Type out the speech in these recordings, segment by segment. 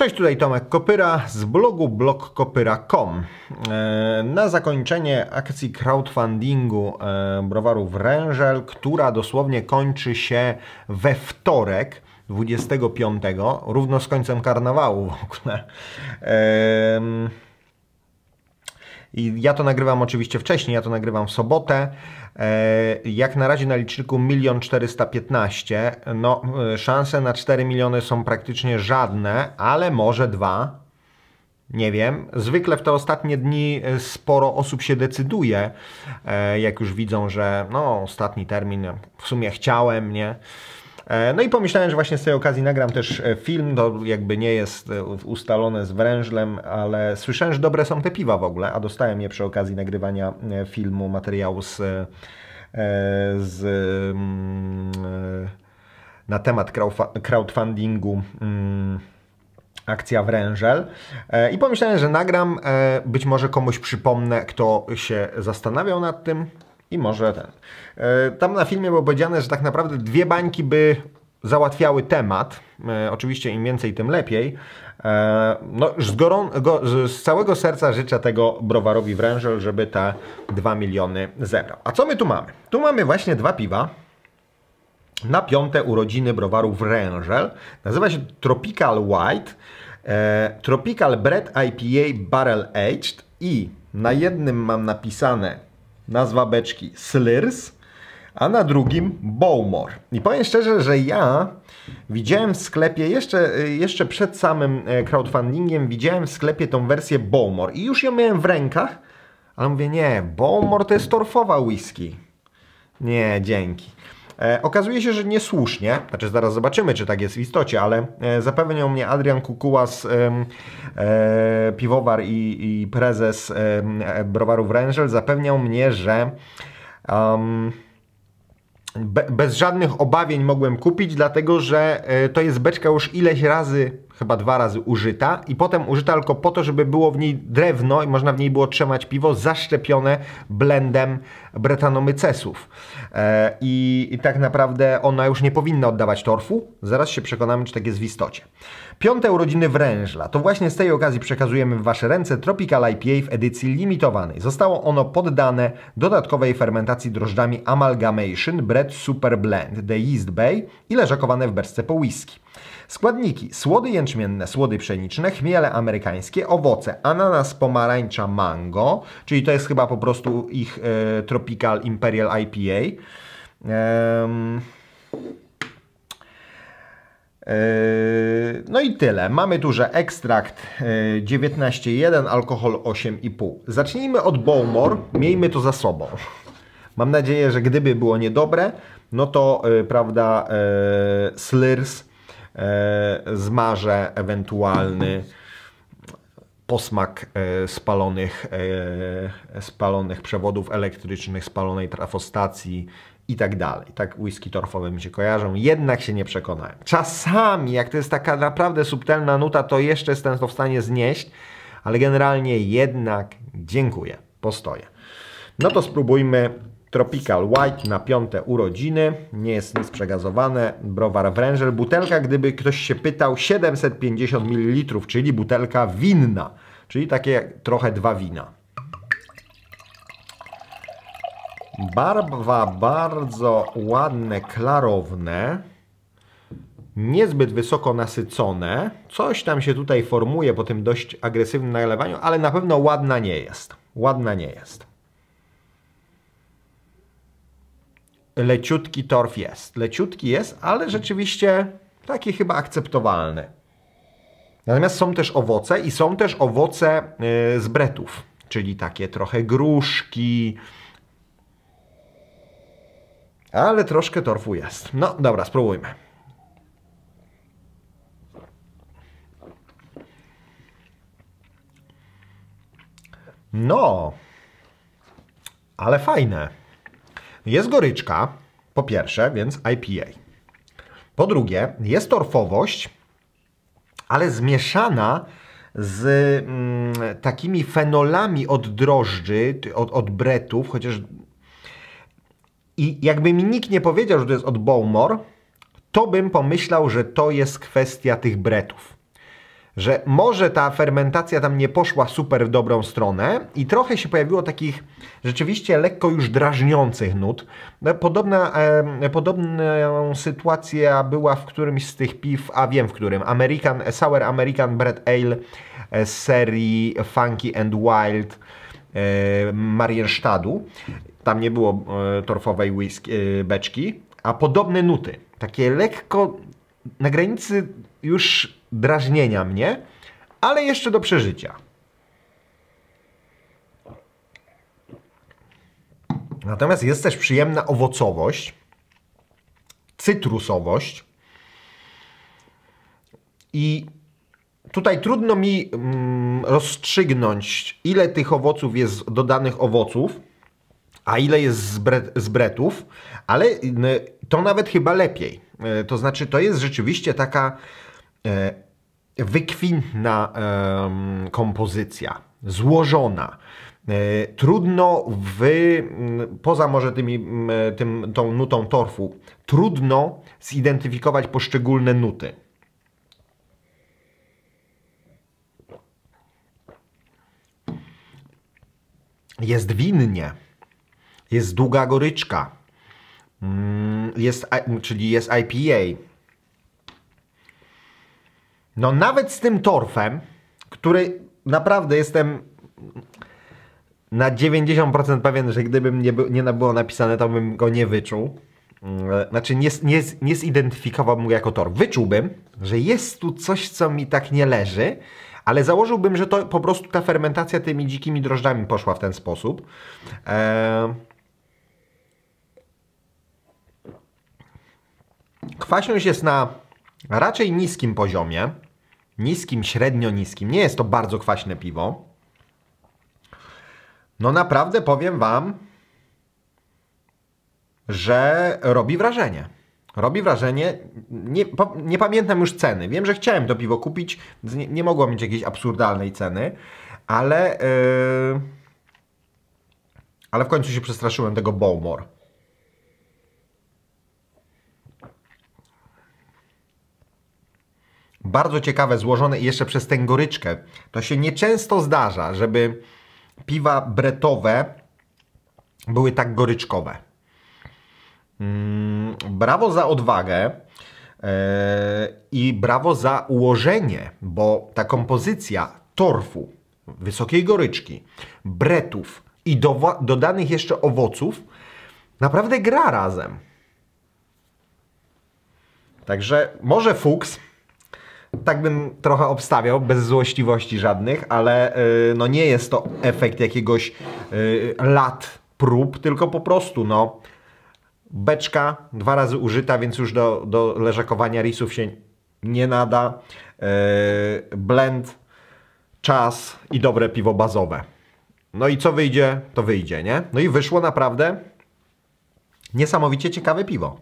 Cześć, tutaj Tomek Kopyra z blogu blogkopyra.com. E, na zakończenie akcji crowdfundingu e, browaru Wrężel, która dosłownie kończy się we wtorek, 25, równo z końcem karnawału w ogóle. E, i ja to nagrywam oczywiście wcześniej, ja to nagrywam w sobotę. E, jak na razie na liczniku 1 415 no e, szanse na 4 miliony są praktycznie żadne, ale może dwa. Nie wiem. Zwykle w te ostatnie dni e, sporo osób się decyduje, jak już widzą, że no ostatni termin w sumie chciałem, nie? E, no i pomyślałem, że właśnie z tej okazji nagram też e, film, to jakby nie jest e, ustalone z wrężlem, ale słyszałem, że dobre są te piwa w ogóle, a dostałem je przy okazji nagrywania filmu, materiału z, z mm, na temat crowdfundingu mm, akcja Wrężel i pomyślałem, że nagram, być może komuś przypomnę, kto się zastanawiał nad tym, i może ten. E, tam na filmie było powiedziane, że tak naprawdę dwie bańki by załatwiały temat. E, oczywiście im więcej, tym lepiej. E, no, z, gorą, go, z całego serca życzę tego browarowi Wrężel, żeby te 2 miliony zebrał. A co my tu mamy? Tu mamy właśnie dwa piwa na piąte urodziny browaru Wrężel. Nazywa się Tropical White, Tropical Bread IPA Barrel Aged i na jednym mam napisane nazwa beczki Slyrs, a na drugim Bowmore. I powiem szczerze, że ja widziałem w sklepie, jeszcze, jeszcze przed samym e, crowdfundingiem, widziałem w sklepie tą wersję Bowmore i już ją miałem w rękach, ale mówię, nie, Bowmore to jest torfowa whisky. Nie, dzięki. E, okazuje się, że niesłusznie, znaczy zaraz zobaczymy, czy tak jest w istocie, ale e, zapewniał mnie Adrian Kukuła z e, piwowar i, i prezes e, browaru Wrangel, zapewniał mnie, że um, be, bez żadnych obawień mogłem kupić, dlatego że e, to jest beczka już ileś razy chyba dwa razy użyta i potem użyta tylko po to, żeby było w niej drewno i można w niej było trzymać piwo zaszczepione blendem bretanomycesów. E, I, I tak naprawdę ona już nie powinna oddawać torfu. Zaraz się przekonamy, czy tak jest w istocie. Piąte urodziny wrężla. To właśnie z tej okazji przekazujemy w Wasze ręce Tropical IPA w edycji limitowanej. Zostało ono poddane dodatkowej fermentacji drożdżami Amalgamation Bread Super Blend The Yeast Bay i leżakowane w berce po whisky. Składniki: słody jęczmienne, słody pszeniczne, chmiele amerykańskie, owoce, ananas, pomarańcza, mango, czyli to jest chyba po prostu ich e, Tropical Imperial IPA. Um, e, no i tyle. Mamy tu, że ekstrakt 19,1, e, alkohol 8,5. Zacznijmy od Bowmore. Miejmy to za sobą. Mam nadzieję, że gdyby było niedobre, no to e, prawda, slurs, zmarze ewentualny posmak e, spalonych, e, spalonych przewodów elektrycznych, spalonej trafostacji i tak dalej. Tak whisky torfowe mi się kojarzą, jednak się nie przekonałem. Czasami, jak to jest taka naprawdę subtelna nuta, to jeszcze jestem to w stanie znieść, ale generalnie jednak dziękuję, postoję. No to spróbujmy Tropical White na piąte urodziny. Nie jest nic przegazowane. Browar Wrężel. Butelka, gdyby ktoś się pytał, 750 ml, czyli butelka winna czyli takie trochę dwa wina. Barwa bardzo ładne, klarowne, niezbyt wysoko nasycone. Coś tam się tutaj formuje po tym dość agresywnym nalewaniu, ale na pewno ładna nie jest. Ładna nie jest. Leciutki torf jest. Leciutki jest, ale rzeczywiście taki chyba akceptowalny. Natomiast są też owoce i są też owoce y, z bretów, czyli takie trochę gruszki, ale troszkę torfu jest. No dobra, spróbujmy. No, ale fajne. Jest goryczka, po pierwsze, więc IPA. Po drugie, jest torfowość, ale zmieszana z mm, takimi fenolami od drożdży, od, od bretów, chociaż i jakby mi nikt nie powiedział, że to jest od Bowmore, to bym pomyślał, że to jest kwestia tych bretów że może ta fermentacja tam nie poszła super w dobrą stronę i trochę się pojawiło takich rzeczywiście lekko już drażniących nut. Podobna, e, podobna sytuacja była w którymś z tych piw, a wiem w którym, American, Sour American Bread Ale z serii Funky and Wild e, Marienstadu. Tam nie było e, torfowej whisky, e, beczki, a podobne nuty. Takie lekko na granicy już drażnienia mnie, ale jeszcze do przeżycia. Natomiast jest też przyjemna owocowość, cytrusowość. I tutaj trudno mi mm, rozstrzygnąć, ile tych owoców jest dodanych owoców, a ile jest z zbretów, ale to nawet chyba lepiej. E, to znaczy, to jest rzeczywiście taka E, wykwintna kompozycja, złożona. E, trudno wy, poza może tymi, tym, tą nutą torfu, trudno zidentyfikować poszczególne nuty. Jest winnie, jest długa goryczka, mm, jest, czyli jest IPA, no nawet z tym torfem, który naprawdę jestem na 90% pewien, że gdybym nie, nie było napisane, to bym go nie wyczuł. Mm, znaczy nie, nie, nie zidentyfikowałbym go jako tor. Wyczułbym, że jest tu coś, co mi tak nie leży, ale założyłbym, że to po prostu ta fermentacja tymi dzikimi drożdżami poszła w ten sposób. Eee... Ehm, Kwaśność jest na raczej niskim poziomie, niskim, średnio niskim. Nie jest to bardzo kwaśne piwo. No naprawdę powiem Wam, że robi wrażenie. Robi wrażenie, nie, po, nie pamiętam już ceny. Wiem, że chciałem to piwo kupić, nie, nie mogło mieć jakiejś absurdalnej ceny, ale, yy, ale w końcu się przestraszyłem tego Bowmore. bardzo ciekawe, złożone jeszcze przez goryczkę. To się nieczęsto zdarza, żeby piwa bretowe były tak goryczkowe. Mm, brawo za odwagę e, i brawo za ułożenie, bo ta kompozycja torfu, wysokiej goryczki, bretów i do, dodanych jeszcze owoców naprawdę gra razem. Także może Fuchs tak bym trochę obstawiał, bez złośliwości żadnych, ale yy, no nie jest to efekt jakiegoś yy, lat prób, tylko po prostu no beczka dwa razy użyta, więc już do, do leżakowania risów się nie nada. Yy, blend, czas i dobre piwo bazowe. No i co wyjdzie, to wyjdzie, nie? No i wyszło naprawdę niesamowicie ciekawe piwo.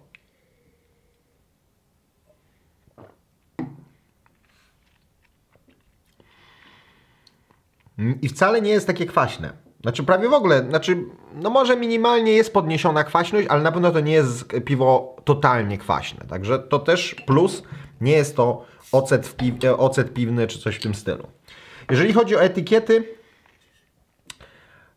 Mm, I wcale nie jest takie kwaśne. Znaczy prawie w ogóle, znaczy no może minimalnie jest podniesiona kwaśność, ale na pewno to nie jest piwo totalnie kwaśne. Także to też plus, nie jest to ocet, piw, e, ocet piwny czy coś w tym stylu. Jeżeli chodzi o etykiety,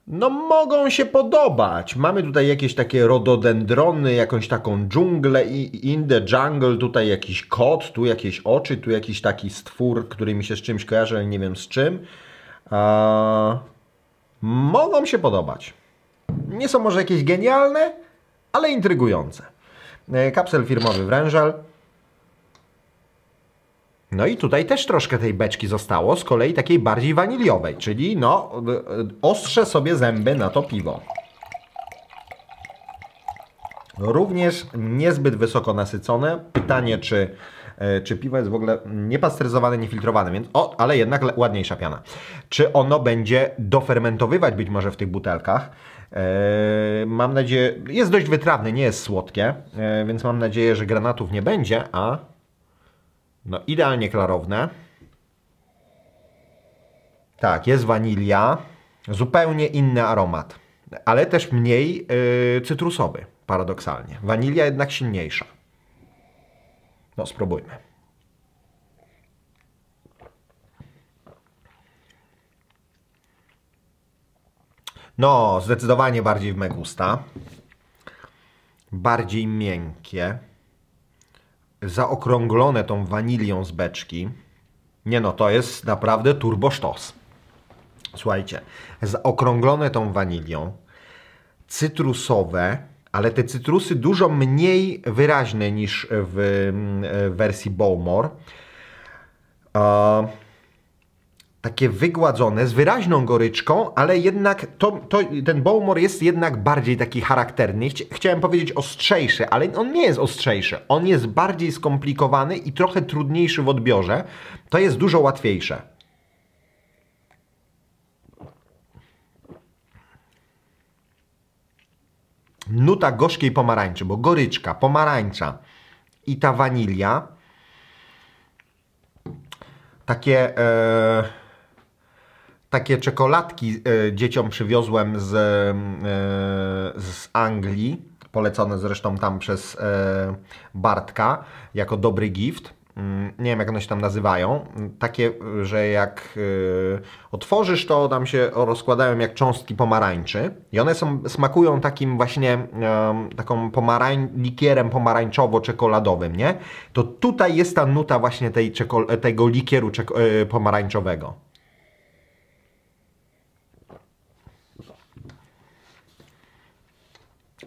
no mogą się podobać. Mamy tutaj jakieś takie rododendrony, jakąś taką dżunglę i in the jungle, tutaj jakiś kot, tu jakieś oczy, tu jakiś taki stwór, który mi się z czymś kojarzy, ale nie wiem z czym mogą się podobać. Nie są może jakieś genialne, ale intrygujące. E, kapsel firmowy Wrężel. No i tutaj też troszkę tej beczki zostało, z kolei takiej bardziej waniliowej, czyli no, e, ostrze sobie zęby na to piwo. Również niezbyt wysoko nasycone. Pytanie, czy E, czy piwo jest w ogóle niepasteryzowane, niefiltrowane, więc o, ale jednak ładniejsza piana. Czy ono będzie dofermentowywać być może w tych butelkach? E, mam nadzieję, jest dość wytrawny, nie jest słodkie, e, więc mam nadzieję, że granatów nie będzie, a no idealnie klarowne. Tak, jest wanilia, zupełnie inny aromat, ale też mniej cytrusowy, paradoksalnie. Wanilia jednak silniejsza. No spróbujmy. No, zdecydowanie bardziej w me gusta. Bardziej miękkie. Zaokrąglone tą wanilią z beczki. Nie no, to jest naprawdę turbo sztos. Słuchajcie, zaokrąglone tą wanilią, cytrusowe, ale te cytrusy dużo mniej wyraźne niż w mm, wersji Bowmore. takie wygładzone, z wyraźną goryczką, ale jednak to, to, ten Bowmore jest jednak bardziej taki charakterny. Chciałem powiedzieć ostrzejszy, ale on nie jest ostrzejszy. On jest bardziej skomplikowany i trochę trudniejszy w odbiorze. To jest dużo łatwiejsze. nuta gorzkiej pomarańczy, bo goryczka, pomarańcza i ta wanilia. Takie, e, takie czekoladki e, dzieciom przywiozłem z, e, z Anglii, polecone zresztą tam przez e, Bartka jako dobry gift Mm, nie wiem jak one się tam nazywają, mm, takie, y, że jak y, otworzysz to, tam się rozkładają jak cząstki pomarańczy i one są, smakują takim właśnie taką pomarań, likierem pomarańczowo-czekoladowym, nie? To tutaj jest ta nuta właśnie tej, tego likieru y, pomarańczowego.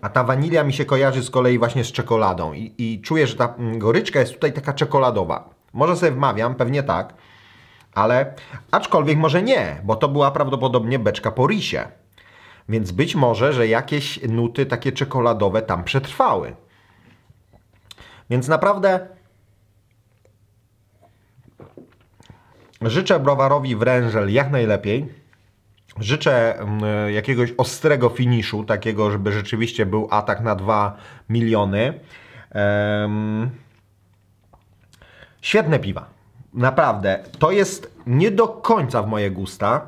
a ta wanilia mi się kojarzy z kolei właśnie z czekoladą i, i czuję, że ta mm, goryczka jest tutaj taka czekoladowa. Może sobie wmawiam, pewnie tak, ale aczkolwiek może nie, bo to była prawdopodobnie beczka po risie. Więc być może, że jakieś nuty takie czekoladowe tam przetrwały. Więc naprawdę życzę browarowi wrężel jak najlepiej. Życzę mm, jakiegoś ostrego finiszu, takiego, żeby rzeczywiście był atak na 2 miliony. Um, świetne piwa. Naprawdę. To jest nie do końca w moje gusta,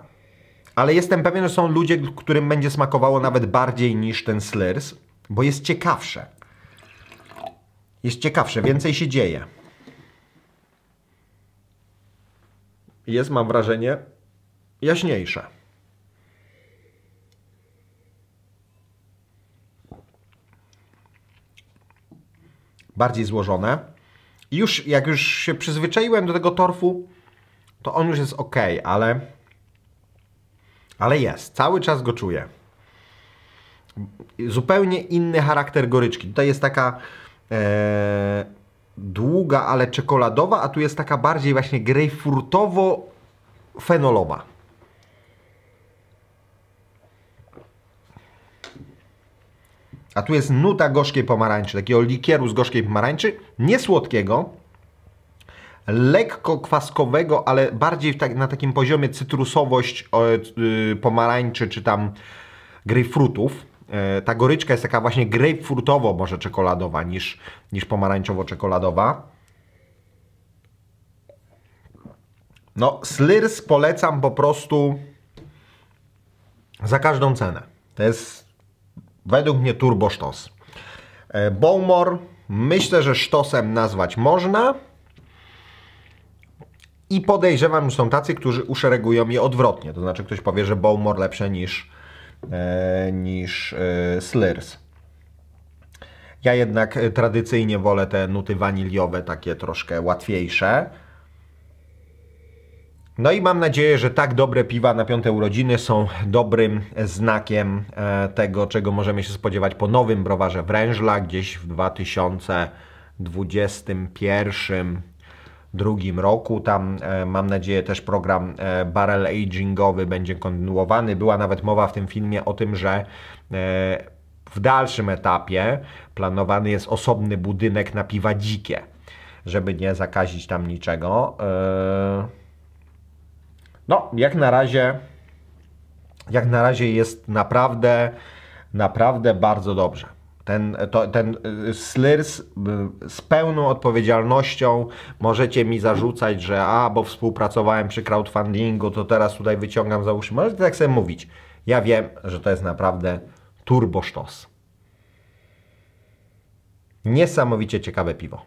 ale jestem pewien, że są ludzie, którym będzie smakowało nawet bardziej niż ten Slurs, bo jest ciekawsze. Jest ciekawsze, więcej się dzieje. Jest, mam wrażenie, jaśniejsze. bardziej złożone. I już jak już się przyzwyczaiłem do tego torfu, to on już jest ok, ale, ale jest. Cały czas go czuję. Zupełnie inny charakter goryczki. Tutaj jest taka e, długa, ale czekoladowa, a tu jest taka bardziej właśnie grejpfurtowo-fenolowa. a tu jest nuta gorzkiej pomarańczy, takiego likieru z gorzkiej pomarańczy, nie słodkiego, lekko kwaskowego, ale bardziej tak, na takim poziomie cytrusowość y, pomarańczy czy tam grejpfrutów. E, ta goryczka jest taka właśnie grejpfrutowo może czekoladowa niż, niż pomarańczowo-czekoladowa. No, Slirs polecam po prostu za każdą cenę. To jest Według mnie turbo sztos. E, Bowmor myślę, że sztosem nazwać można. I podejrzewam, że są tacy, którzy uszeregują je odwrotnie. To znaczy ktoś powie, że Bowmor lepsze niż, e, niż e, Slurs. Ja jednak tradycyjnie wolę te nuty waniliowe, takie troszkę łatwiejsze. No i mam nadzieję, że tak dobre piwa na piąte urodziny są dobrym znakiem e, tego, czego możemy się spodziewać po nowym browarze Wrężla gdzieś w 2021 drugim roku. Tam e, mam nadzieję też program e, barrel agingowy będzie kontynuowany. Była nawet mowa w tym filmie o tym, że e, w dalszym etapie planowany jest osobny budynek na piwa dzikie, żeby nie zakazić tam niczego. E, no, jak na razie, jak na razie jest naprawdę, naprawdę bardzo dobrze. Ten, to, ten y, y, z pełną odpowiedzialnością możecie mi zarzucać, że a, bo współpracowałem przy crowdfundingu, to teraz tutaj wyciągam za uszy. Możecie tak sobie mówić. Ja wiem, że to jest naprawdę turbo sztos. Niesamowicie ciekawe piwo.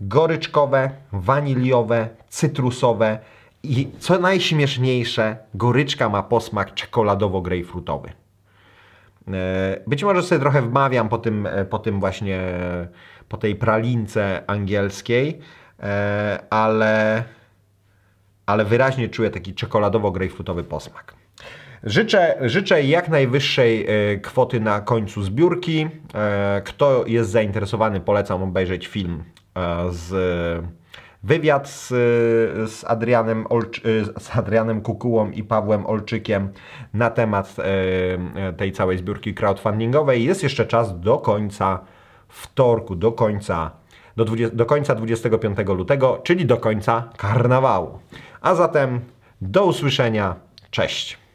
Goryczkowe, waniliowe, cytrusowe, i co najśmieszniejsze, goryczka ma posmak czekoladowo-grejpfrutowy. E, być może sobie trochę wmawiam po tym, e, po tym właśnie, e, po tej pralince angielskiej, ale, ale wyraźnie czuję taki czekoladowo-grejpfrutowy posmak. Życzę, życzę jak najwyższej kwoty na końcu zbiórki. Kto jest zainteresowany, polecam obejrzeć film z Wywiad z, z, Adrianem, y, z Adrianem Kukułą i Pawłem Olczykiem na temat y, y, tej całej zbiórki crowdfundingowej. Jest jeszcze czas do końca wtorku, do końca do, 20, do końca 25 lutego, czyli do końca karnawału. A zatem do usłyszenia. Cześć.